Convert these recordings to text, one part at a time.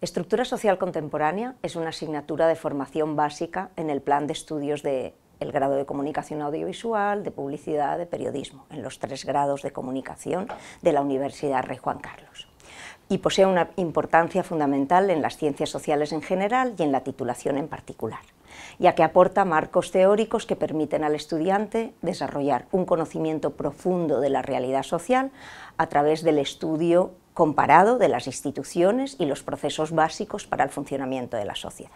Estructura social contemporánea es una asignatura de formación básica en el plan de estudios del grado de comunicación audiovisual, de publicidad, de periodismo, en los tres grados de comunicación de la Universidad Rey Juan Carlos. Y posee una importancia fundamental en las ciencias sociales en general y en la titulación en particular ya que aporta marcos teóricos que permiten al estudiante desarrollar un conocimiento profundo de la realidad social a través del estudio comparado de las instituciones y los procesos básicos para el funcionamiento de la sociedad.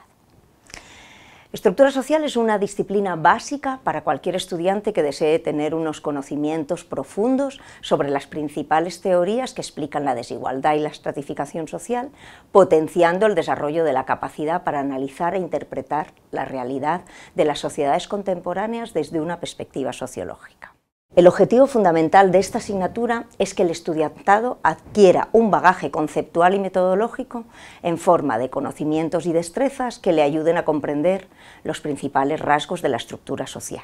Estructura social es una disciplina básica para cualquier estudiante que desee tener unos conocimientos profundos sobre las principales teorías que explican la desigualdad y la estratificación social, potenciando el desarrollo de la capacidad para analizar e interpretar la realidad de las sociedades contemporáneas desde una perspectiva sociológica. El objetivo fundamental de esta asignatura es que el estudiantado adquiera un bagaje conceptual y metodológico en forma de conocimientos y destrezas que le ayuden a comprender los principales rasgos de la estructura social,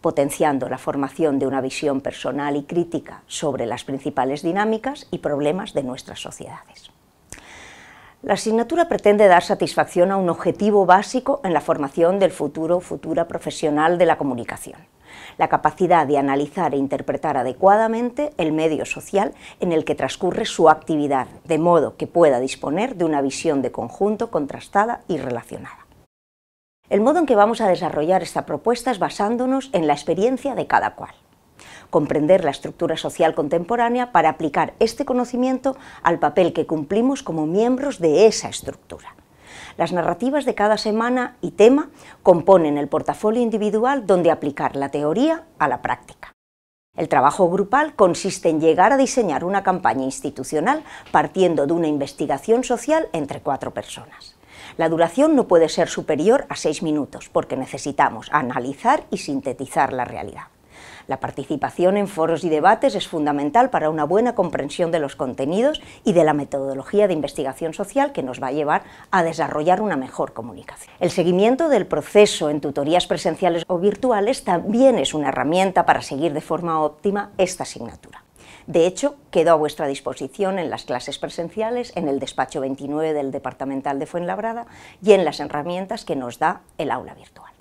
potenciando la formación de una visión personal y crítica sobre las principales dinámicas y problemas de nuestras sociedades. La asignatura pretende dar satisfacción a un objetivo básico en la formación del futuro futura profesional de la comunicación la capacidad de analizar e interpretar adecuadamente el medio social en el que transcurre su actividad, de modo que pueda disponer de una visión de conjunto contrastada y relacionada. El modo en que vamos a desarrollar esta propuesta es basándonos en la experiencia de cada cual comprender la estructura social contemporánea para aplicar este conocimiento al papel que cumplimos como miembros de esa estructura. Las narrativas de cada semana y tema componen el portafolio individual donde aplicar la teoría a la práctica. El trabajo grupal consiste en llegar a diseñar una campaña institucional partiendo de una investigación social entre cuatro personas. La duración no puede ser superior a seis minutos porque necesitamos analizar y sintetizar la realidad. La participación en foros y debates es fundamental para una buena comprensión de los contenidos y de la metodología de investigación social que nos va a llevar a desarrollar una mejor comunicación. El seguimiento del proceso en tutorías presenciales o virtuales también es una herramienta para seguir de forma óptima esta asignatura. De hecho, quedo a vuestra disposición en las clases presenciales, en el despacho 29 del Departamental de Fuenlabrada y en las herramientas que nos da el aula virtual.